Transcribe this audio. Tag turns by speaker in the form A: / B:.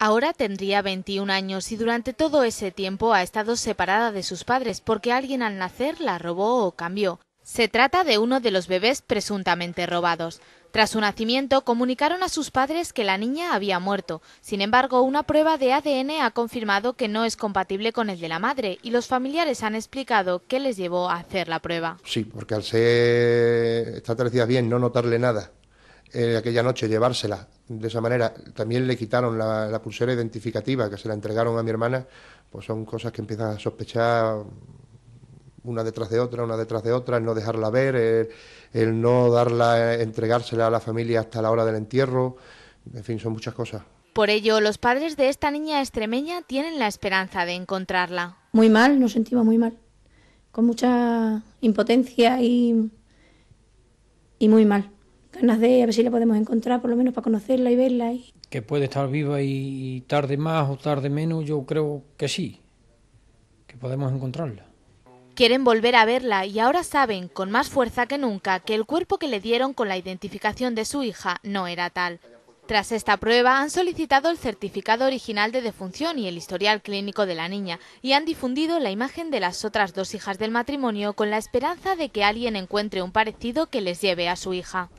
A: Ahora tendría 21 años y durante todo ese tiempo ha estado separada de sus padres porque alguien al nacer la robó o cambió. Se trata de uno de los bebés presuntamente robados. Tras su nacimiento, comunicaron a sus padres que la niña había muerto. Sin embargo, una prueba de ADN ha confirmado que no es compatible con el de la madre y los familiares han explicado qué les llevó a hacer la prueba.
B: Sí, porque al ser está bien, no notarle nada eh, aquella noche llevársela de esa manera. También le quitaron la, pulsera identificativa que se la entregaron a mi hermana, pues son cosas que empiezan a sospechar una detrás de otra, una detrás de otra, el no dejarla ver, el, no darla, entregársela a la familia hasta la hora del entierro, en fin, son muchas cosas.
A: Por ello, los padres de esta niña extremeña tienen la esperanza de encontrarla.
C: Muy mal, nos sentimos muy mal, con mucha impotencia y, y muy mal a ver si la podemos encontrar, por lo menos para conocerla y verla. Y... Que puede estar viva y tarde más o tarde menos, yo creo que sí, que podemos
B: encontrarla.
A: Quieren volver a verla y ahora saben, con más fuerza que nunca, que el cuerpo que le dieron con la identificación de su hija no era tal. Tras esta prueba han solicitado el certificado original de defunción y el historial clínico de la niña y han difundido la imagen de las otras dos hijas del matrimonio con la esperanza de que alguien encuentre un parecido que les lleve a su hija.